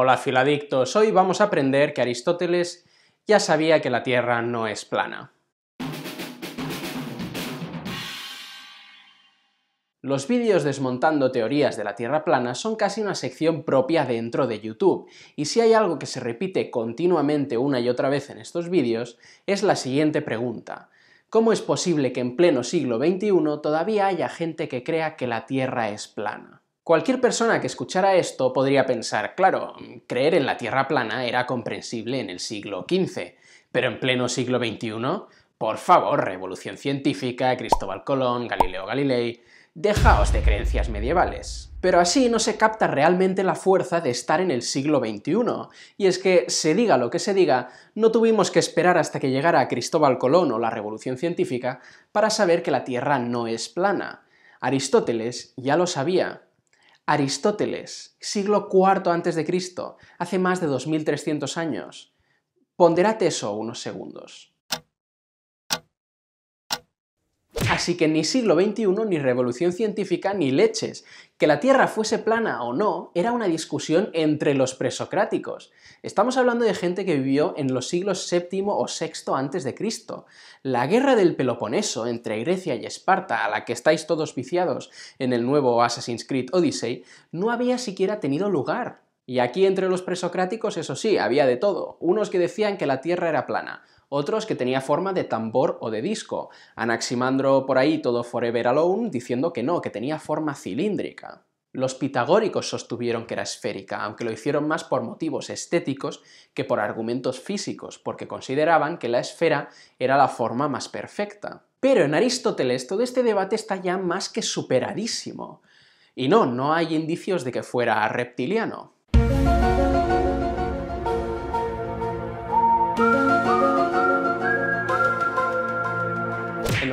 Hola filadictos, hoy vamos a aprender que Aristóteles ya sabía que la Tierra no es plana. Los vídeos desmontando teorías de la Tierra plana son casi una sección propia dentro de YouTube, y si hay algo que se repite continuamente una y otra vez en estos vídeos, es la siguiente pregunta. ¿Cómo es posible que en pleno siglo XXI todavía haya gente que crea que la Tierra es plana? Cualquier persona que escuchara esto podría pensar, claro, creer en la Tierra plana era comprensible en el siglo XV, pero en pleno siglo XXI, por favor, revolución científica, Cristóbal Colón, Galileo Galilei, dejaos de creencias medievales. Pero así no se capta realmente la fuerza de estar en el siglo XXI, y es que, se diga lo que se diga, no tuvimos que esperar hasta que llegara Cristóbal Colón o la revolución científica para saber que la Tierra no es plana. Aristóteles ya lo sabía, Aristóteles, siglo IV a.C., hace más de 2300 años. Ponderate eso unos segundos. Así que ni siglo XXI, ni revolución científica, ni leches. Que la Tierra fuese plana o no era una discusión entre los presocráticos. Estamos hablando de gente que vivió en los siglos VII o VI antes de Cristo. La guerra del Peloponeso entre Grecia y Esparta, a la que estáis todos viciados en el nuevo Assassin's Creed Odyssey, no había siquiera tenido lugar. Y aquí entre los presocráticos, eso sí, había de todo. Unos que decían que la Tierra era plana, otros que tenía forma de tambor o de disco, Anaximandro por ahí todo forever alone diciendo que no, que tenía forma cilíndrica. Los pitagóricos sostuvieron que era esférica, aunque lo hicieron más por motivos estéticos que por argumentos físicos, porque consideraban que la esfera era la forma más perfecta. Pero en Aristóteles todo este debate está ya más que superadísimo. Y no, no hay indicios de que fuera reptiliano.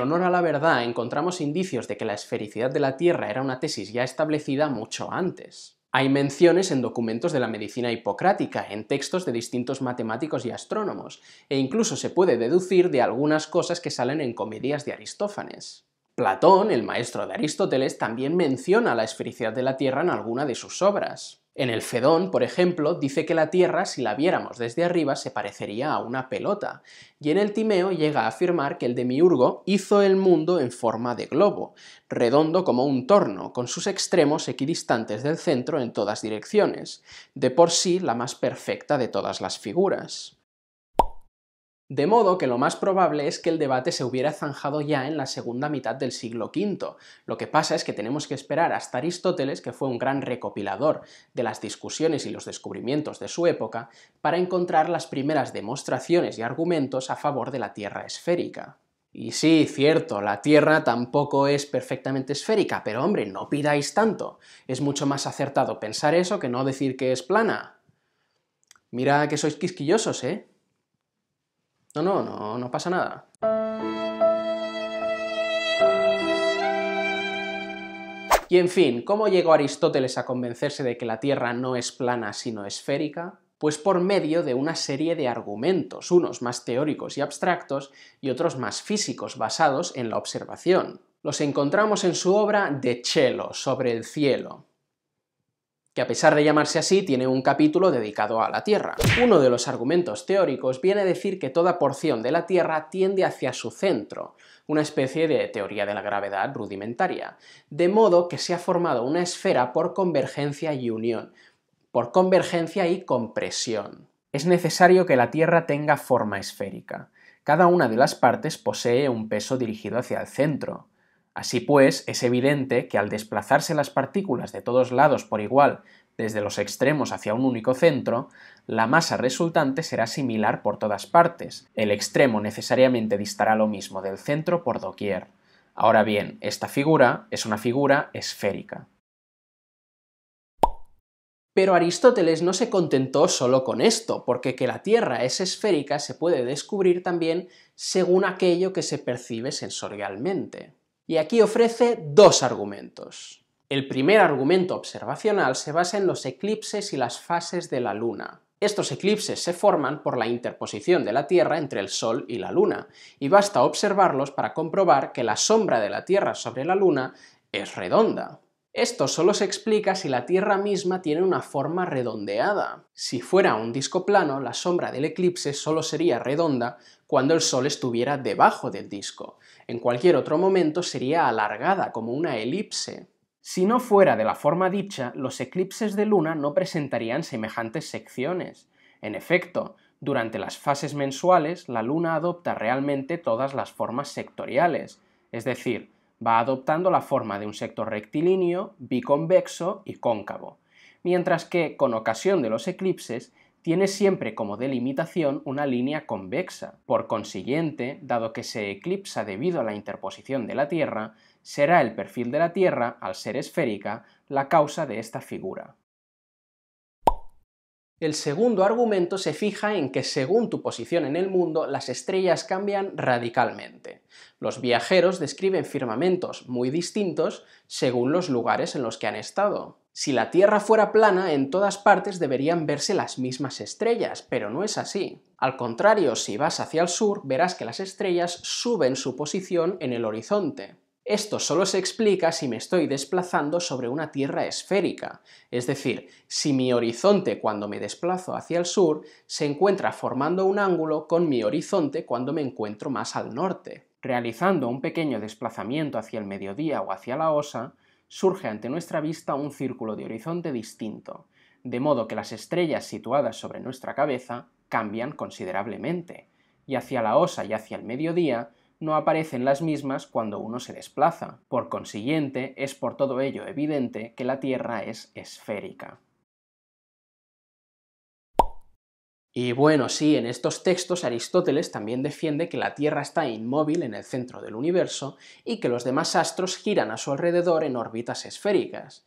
honor a la verdad encontramos indicios de que la esfericidad de la Tierra era una tesis ya establecida mucho antes. Hay menciones en documentos de la medicina hipocrática, en textos de distintos matemáticos y astrónomos, e incluso se puede deducir de algunas cosas que salen en comedias de Aristófanes. Platón, el maestro de Aristóteles, también menciona la esfericidad de la Tierra en alguna de sus obras. En el Fedón, por ejemplo, dice que la Tierra, si la viéramos desde arriba, se parecería a una pelota, y en el Timeo llega a afirmar que el demiurgo hizo el mundo en forma de globo, redondo como un torno, con sus extremos equidistantes del centro en todas direcciones, de por sí la más perfecta de todas las figuras. De modo que lo más probable es que el debate se hubiera zanjado ya en la segunda mitad del siglo V. Lo que pasa es que tenemos que esperar hasta Aristóteles, que fue un gran recopilador de las discusiones y los descubrimientos de su época, para encontrar las primeras demostraciones y argumentos a favor de la Tierra esférica. Y sí, cierto, la Tierra tampoco es perfectamente esférica, pero hombre, no pidáis tanto. Es mucho más acertado pensar eso que no decir que es plana. Mira que sois quisquillosos, ¿eh? No, no, no, pasa nada. Y en fin, ¿cómo llegó Aristóteles a convencerse de que la Tierra no es plana sino esférica? Pues por medio de una serie de argumentos, unos más teóricos y abstractos y otros más físicos, basados en la observación. Los encontramos en su obra De Chelo sobre el cielo, que a pesar de llamarse así tiene un capítulo dedicado a la Tierra. Uno de los argumentos teóricos viene a decir que toda porción de la Tierra tiende hacia su centro, una especie de teoría de la gravedad rudimentaria, de modo que se ha formado una esfera por convergencia y unión, por convergencia y compresión. Es necesario que la Tierra tenga forma esférica. Cada una de las partes posee un peso dirigido hacia el centro, Así pues, es evidente que al desplazarse las partículas de todos lados por igual desde los extremos hacia un único centro, la masa resultante será similar por todas partes. El extremo necesariamente distará lo mismo del centro por doquier. Ahora bien, esta figura es una figura esférica. Pero Aristóteles no se contentó solo con esto, porque que la Tierra es esférica se puede descubrir también según aquello que se percibe sensorialmente. Y aquí ofrece dos argumentos. El primer argumento observacional se basa en los eclipses y las fases de la Luna. Estos eclipses se forman por la interposición de la Tierra entre el Sol y la Luna, y basta observarlos para comprobar que la sombra de la Tierra sobre la Luna es redonda. Esto solo se explica si la Tierra misma tiene una forma redondeada. Si fuera un disco plano, la sombra del eclipse solo sería redonda cuando el Sol estuviera debajo del disco. En cualquier otro momento sería alargada como una elipse. Si no fuera de la forma dicha, los eclipses de luna no presentarían semejantes secciones. En efecto, durante las fases mensuales, la luna adopta realmente todas las formas sectoriales, es decir, va adoptando la forma de un sector rectilíneo, biconvexo y cóncavo, mientras que, con ocasión de los eclipses, tiene siempre como delimitación una línea convexa. Por consiguiente, dado que se eclipsa debido a la interposición de la Tierra, será el perfil de la Tierra, al ser esférica, la causa de esta figura. El segundo argumento se fija en que según tu posición en el mundo, las estrellas cambian radicalmente. Los viajeros describen firmamentos muy distintos según los lugares en los que han estado. Si la Tierra fuera plana, en todas partes deberían verse las mismas estrellas, pero no es así. Al contrario, si vas hacia el sur, verás que las estrellas suben su posición en el horizonte. Esto solo se explica si me estoy desplazando sobre una Tierra esférica, es decir, si mi horizonte cuando me desplazo hacia el sur se encuentra formando un ángulo con mi horizonte cuando me encuentro más al norte. Realizando un pequeño desplazamiento hacia el mediodía o hacia la osa, surge ante nuestra vista un círculo de horizonte distinto, de modo que las estrellas situadas sobre nuestra cabeza cambian considerablemente, y hacia la osa y hacia el mediodía no aparecen las mismas cuando uno se desplaza. Por consiguiente, es por todo ello evidente que la Tierra es esférica. Y bueno, sí, en estos textos Aristóteles también defiende que la Tierra está inmóvil en el centro del universo y que los demás astros giran a su alrededor en órbitas esféricas.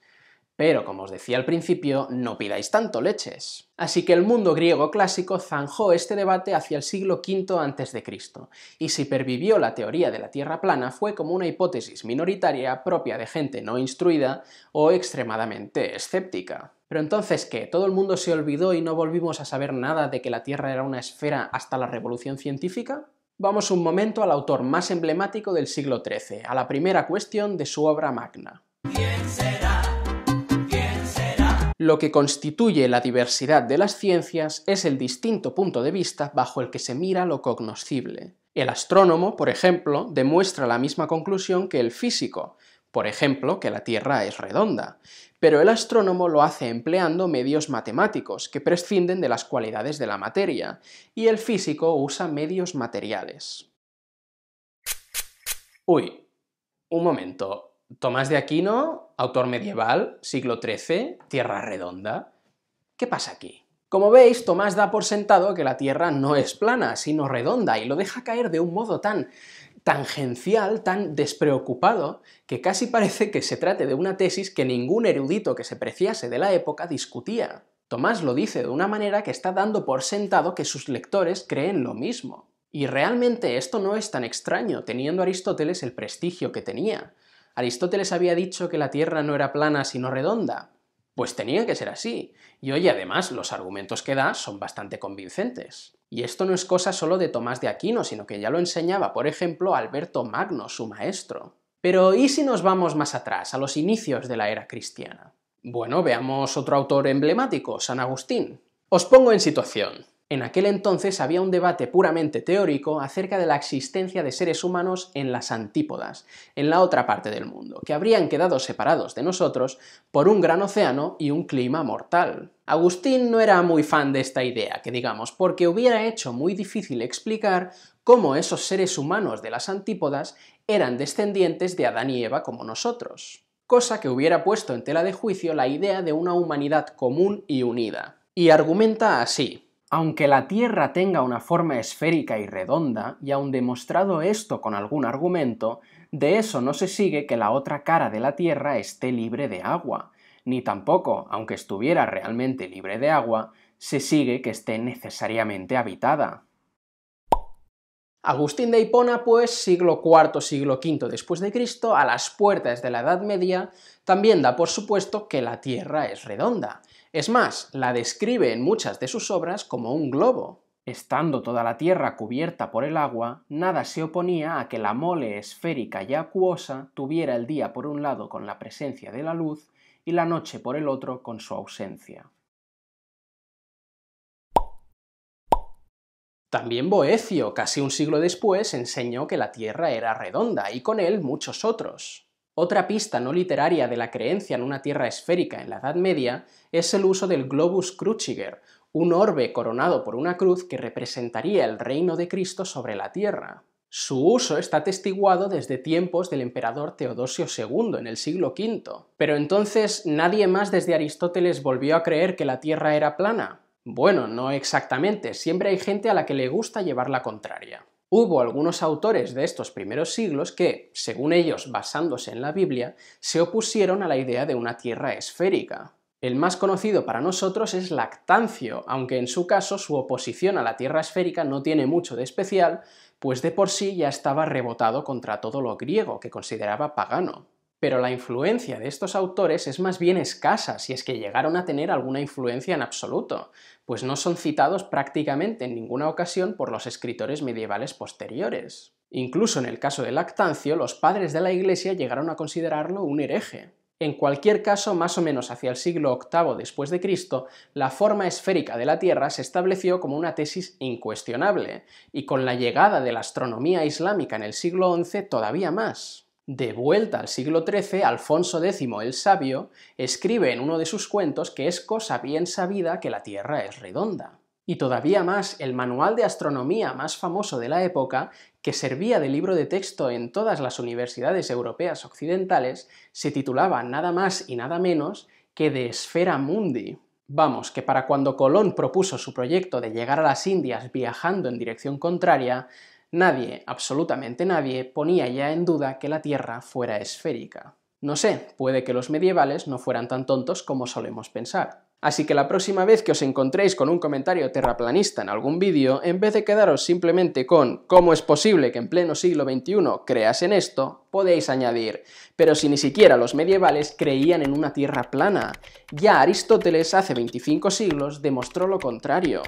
Pero como os decía al principio, no pidáis tanto leches. Así que el mundo griego clásico zanjó este debate hacia el siglo V a.C., y si pervivió la teoría de la Tierra plana fue como una hipótesis minoritaria propia de gente no instruida o extremadamente escéptica. Pero entonces, ¿qué? ¿Todo el mundo se olvidó y no volvimos a saber nada de que la Tierra era una esfera hasta la revolución científica? Vamos un momento al autor más emblemático del siglo XIII, a la primera cuestión de su obra magna. Lo que constituye la diversidad de las ciencias es el distinto punto de vista bajo el que se mira lo cognoscible. El astrónomo, por ejemplo, demuestra la misma conclusión que el físico, por ejemplo, que la Tierra es redonda, pero el astrónomo lo hace empleando medios matemáticos que prescinden de las cualidades de la materia, y el físico usa medios materiales. Uy, un momento, Tomás de Aquino, autor medieval, siglo XIII, Tierra Redonda. ¿Qué pasa aquí? Como veis, Tomás da por sentado que la Tierra no es plana, sino redonda, y lo deja caer de un modo tan tangencial, tan despreocupado, que casi parece que se trate de una tesis que ningún erudito que se preciase de la época discutía. Tomás lo dice de una manera que está dando por sentado que sus lectores creen lo mismo. Y realmente esto no es tan extraño, teniendo Aristóteles el prestigio que tenía. Aristóteles había dicho que la Tierra no era plana sino redonda. Pues tenía que ser así. Y hoy además los argumentos que da son bastante convincentes. Y esto no es cosa solo de Tomás de Aquino, sino que ya lo enseñaba, por ejemplo, Alberto Magno, su maestro. Pero ¿y si nos vamos más atrás, a los inicios de la era cristiana? Bueno, veamos otro autor emblemático, San Agustín. Os pongo en situación. En aquel entonces había un debate puramente teórico acerca de la existencia de seres humanos en las antípodas, en la otra parte del mundo, que habrían quedado separados de nosotros por un gran océano y un clima mortal. Agustín no era muy fan de esta idea, que digamos, porque hubiera hecho muy difícil explicar cómo esos seres humanos de las antípodas eran descendientes de Adán y Eva como nosotros, cosa que hubiera puesto en tela de juicio la idea de una humanidad común y unida. Y argumenta así, aunque la Tierra tenga una forma esférica y redonda, y aun demostrado esto con algún argumento, de eso no se sigue que la otra cara de la Tierra esté libre de agua, ni tampoco, aunque estuviera realmente libre de agua, se sigue que esté necesariamente habitada. Agustín de Hipona, pues, siglo IV, siglo V después de Cristo, a las puertas de la Edad Media, también da por supuesto que la Tierra es redonda, es más, la describe en muchas de sus obras como un globo. Estando toda la Tierra cubierta por el agua, nada se oponía a que la mole esférica y acuosa tuviera el día por un lado con la presencia de la luz y la noche por el otro con su ausencia. También Boecio, casi un siglo después, enseñó que la Tierra era redonda y con él muchos otros. Otra pista no literaria de la creencia en una Tierra esférica en la Edad Media es el uso del globus cruciger, un orbe coronado por una cruz que representaría el reino de Cristo sobre la Tierra. Su uso está atestiguado desde tiempos del emperador Teodosio II en el siglo V. Pero entonces nadie más desde Aristóteles volvió a creer que la Tierra era plana. Bueno, no exactamente, siempre hay gente a la que le gusta llevar la contraria. Hubo algunos autores de estos primeros siglos que, según ellos basándose en la Biblia, se opusieron a la idea de una Tierra esférica. El más conocido para nosotros es Lactancio, aunque en su caso su oposición a la Tierra esférica no tiene mucho de especial, pues de por sí ya estaba rebotado contra todo lo griego que consideraba pagano pero la influencia de estos autores es más bien escasa, si es que llegaron a tener alguna influencia en absoluto, pues no son citados prácticamente en ninguna ocasión por los escritores medievales posteriores. Incluso en el caso de Lactancio, los padres de la Iglesia llegaron a considerarlo un hereje. En cualquier caso, más o menos hacia el siglo VIII después de Cristo, la forma esférica de la Tierra se estableció como una tesis incuestionable, y con la llegada de la astronomía islámica en el siglo XI todavía más. De vuelta al siglo XIII, Alfonso X el Sabio escribe en uno de sus cuentos que es cosa bien sabida que la Tierra es redonda. Y todavía más, el manual de astronomía más famoso de la época, que servía de libro de texto en todas las universidades europeas occidentales, se titulaba nada más y nada menos que de Esfera Mundi. Vamos, que para cuando Colón propuso su proyecto de llegar a las Indias viajando en dirección contraria, Nadie, absolutamente nadie, ponía ya en duda que la Tierra fuera esférica. No sé, puede que los medievales no fueran tan tontos como solemos pensar. Así que la próxima vez que os encontréis con un comentario terraplanista en algún vídeo, en vez de quedaros simplemente con ¿cómo es posible que en pleno siglo XXI creas en esto?, podéis añadir pero si ni siquiera los medievales creían en una tierra plana. Ya Aristóteles hace 25 siglos demostró lo contrario.